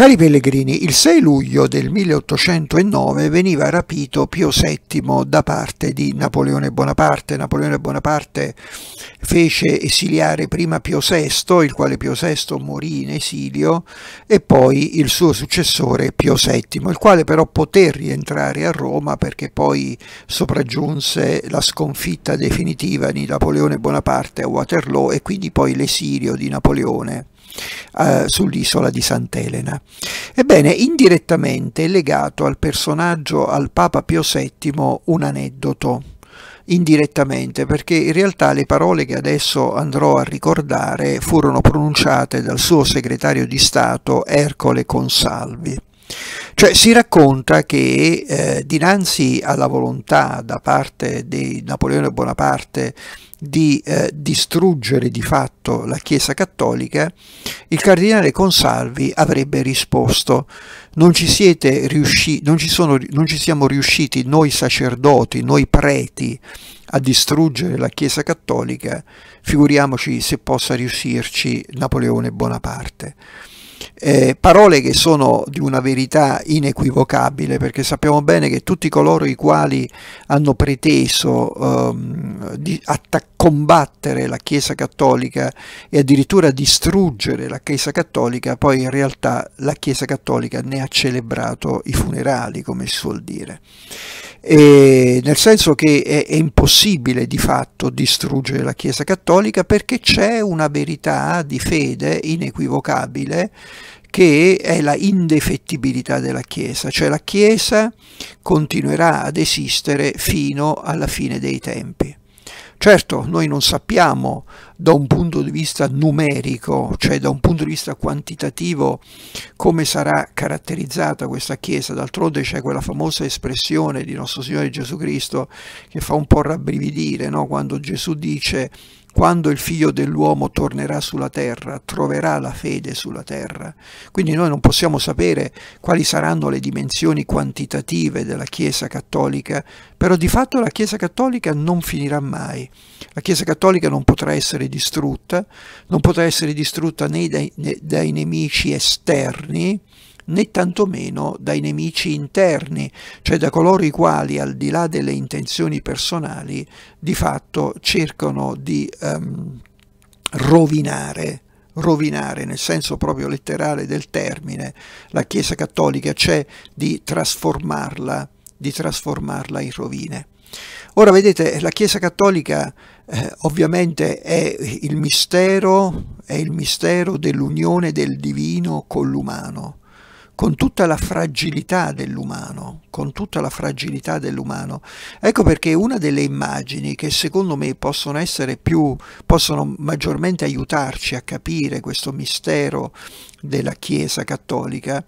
Cari pellegrini, il 6 luglio del 1809 veniva rapito Pio VII da parte di Napoleone Bonaparte. Napoleone Bonaparte fece esiliare prima Pio VI, il quale Pio VI morì in esilio, e poi il suo successore Pio VII, il quale però poté rientrare a Roma perché poi sopraggiunse la sconfitta definitiva di Napoleone Bonaparte a Waterloo e quindi poi l'esilio di Napoleone eh, sull'isola di Sant'Elena. Ebbene, indirettamente è legato al personaggio, al Papa Pio VII, un aneddoto indirettamente, perché in realtà le parole che adesso andrò a ricordare furono pronunciate dal suo segretario di Stato Ercole Consalvi. Cioè si racconta che eh, dinanzi alla volontà da parte di Napoleone Bonaparte di eh, distruggere di fatto la Chiesa Cattolica, il cardinale Consalvi avrebbe risposto non ci, siete riusci- non ci, sono, non ci siamo riusciti noi sacerdoti, noi preti a distruggere la Chiesa Cattolica, figuriamoci se possa riuscirci Napoleone Bonaparte eh, parole che sono di una verità inequivocabile perché sappiamo bene che tutti coloro i quali hanno preteso ehm, di combattere la Chiesa Cattolica e addirittura distruggere la Chiesa Cattolica, poi in realtà la Chiesa Cattolica ne ha celebrato i funerali, come si suol dire. E nel senso che è, è impossibile di fatto distruggere la Chiesa Cattolica perché c'è una verità di fede inequivocabile che è la indefettibilità della Chiesa, cioè la Chiesa continuerà ad esistere fino alla fine dei tempi. Certo, noi non sappiamo da un punto di vista numerico, cioè da un punto di vista quantitativo, come sarà caratterizzata questa Chiesa. D'altronde c'è quella famosa espressione di nostro Signore Gesù Cristo che fa un po' rabbrividire no? quando Gesù dice quando il figlio dell'uomo tornerà sulla terra, troverà la fede sulla terra. Quindi noi non possiamo sapere quali saranno le dimensioni quantitative della Chiesa cattolica, però di fatto la Chiesa cattolica non finirà mai. La Chiesa cattolica non potrà essere distrutta, non potrà essere distrutta né dai, né dai nemici esterni, né tantomeno dai nemici interni, cioè da coloro i quali, al di là delle intenzioni personali, di fatto cercano di ehm, rovinare rovinare nel senso proprio letterale del termine la Chiesa Cattolica, cioè di trasformarla, di trasformarla in rovine. Ora vedete, la Chiesa Cattolica eh, ovviamente è il mistero, è il mistero dell'unione del divino con l'umano con tutta la fragilità dell'umano, con tutta la fragilità dell'umano. Ecco perché una delle immagini che secondo me possono essere più, possono maggiormente aiutarci a capire questo mistero della Chiesa cattolica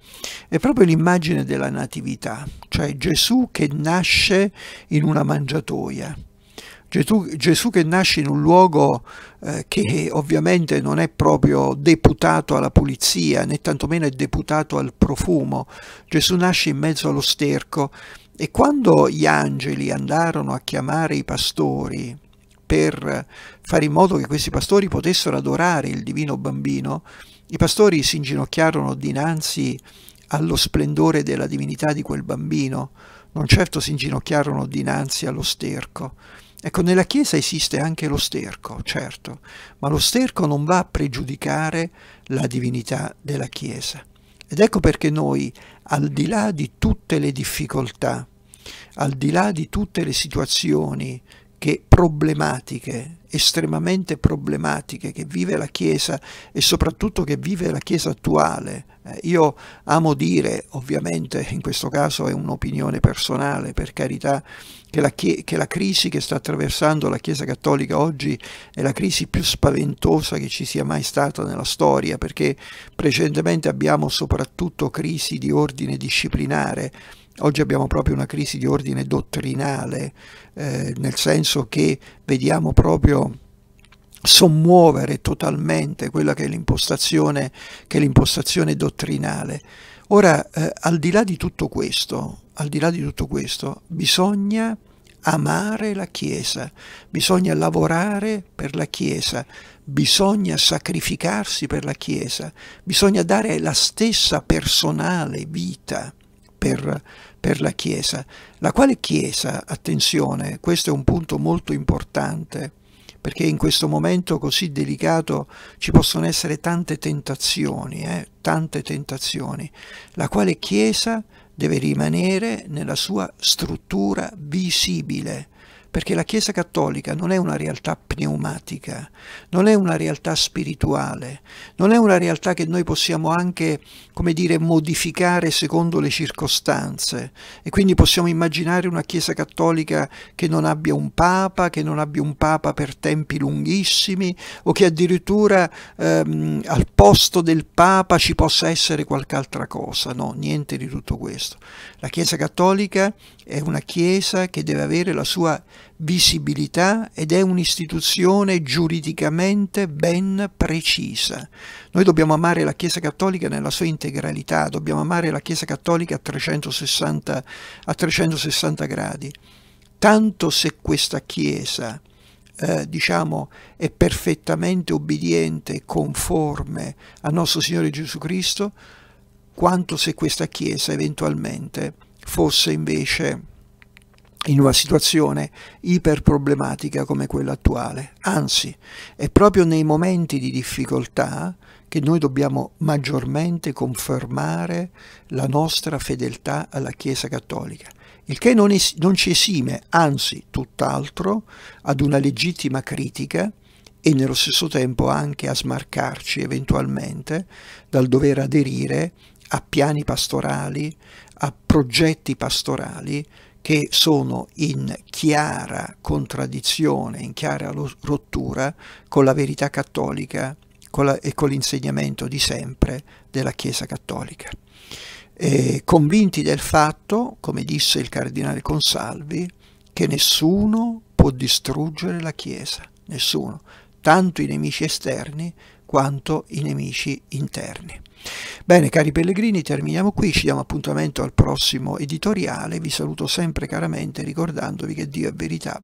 è proprio l'immagine della Natività, cioè Gesù che nasce in una mangiatoia. Gesù, Gesù, che nasce in un luogo eh, che ovviamente non è proprio deputato alla pulizia, né tantomeno è deputato al profumo, Gesù nasce in mezzo allo sterco e quando gli angeli andarono a chiamare i pastori per fare in modo che questi pastori potessero adorare il divino bambino, i pastori si inginocchiarono dinanzi allo splendore della divinità di quel bambino, non certo si inginocchiarono dinanzi allo sterco. Ecco, nella Chiesa esiste anche lo sterco, certo, ma lo sterco non va a pregiudicare la divinità della Chiesa. Ed ecco perché noi, al di là di tutte le difficoltà, al di là di tutte le situazioni che problematiche, estremamente problematiche che vive la Chiesa e soprattutto che vive la Chiesa attuale, eh, io amo dire, ovviamente, in questo caso è un'opinione personale, per carità, che la, che la, crisi che sta attraversando la Chiesa Cattolica oggi è la crisi più spaventosa che ci sia mai stata nella storia, perché precedentemente abbiamo soprattutto crisi di ordine disciplinare, Oggi abbiamo proprio una crisi di ordine dottrinale, eh, nel senso che vediamo proprio sommuovere totalmente quella che è l'impostazione, che è l'impostazione dottrinale. Ora, eh, al, di là di tutto questo, al di là di tutto questo, bisogna amare la Chiesa, bisogna lavorare per la Chiesa, bisogna sacrificarsi per la Chiesa, bisogna dare la stessa personale vita per, per la Chiesa, la quale Chiesa, attenzione, questo è un punto molto importante, perché in questo momento così delicato ci possono essere tante tentazioni, eh, tante tentazioni, la quale Chiesa deve rimanere nella sua struttura visibile, perché la Chiesa cattolica non è una realtà pneumatica, non è una realtà spirituale, non è una realtà che noi possiamo anche, come dire, modificare secondo le circostanze e quindi possiamo immaginare una Chiesa cattolica che non abbia un Papa, che non abbia un Papa per tempi lunghissimi o che addirittura ehm, al posto del Papa ci possa essere qualche altra cosa, no, niente di tutto questo. La Chiesa cattolica è una Chiesa che deve avere la sua visibilità ed è un'istituzione giuridicamente ben precisa. Noi dobbiamo amare la Chiesa Cattolica nella sua integralità, dobbiamo amare la Chiesa Cattolica a 360, a 360 gradi. Tanto se questa Chiesa eh, diciamo, è perfettamente obbediente e conforme a nostro Signore Gesù Cristo, quanto se questa Chiesa eventualmente fosse invece in una situazione iperproblematica come quella attuale. Anzi, è proprio nei momenti di difficoltà che noi dobbiamo maggiormente confermare la nostra fedeltà alla Chiesa Cattolica, il che non, es- non ci esime, anzi tutt'altro, ad una legittima critica e nello stesso tempo anche a smarcarci eventualmente dal dover aderire a piani pastorali, a progetti pastorali che sono in chiara contraddizione, in chiara rottura con la verità cattolica con la, e con l'insegnamento di sempre della Chiesa cattolica. E convinti del fatto, come disse il cardinale Consalvi, che nessuno può distruggere la Chiesa, nessuno, tanto i nemici esterni quanto i nemici interni. Bene, cari pellegrini, terminiamo qui, ci diamo appuntamento al prossimo editoriale, vi saluto sempre caramente ricordandovi che Dio è verità.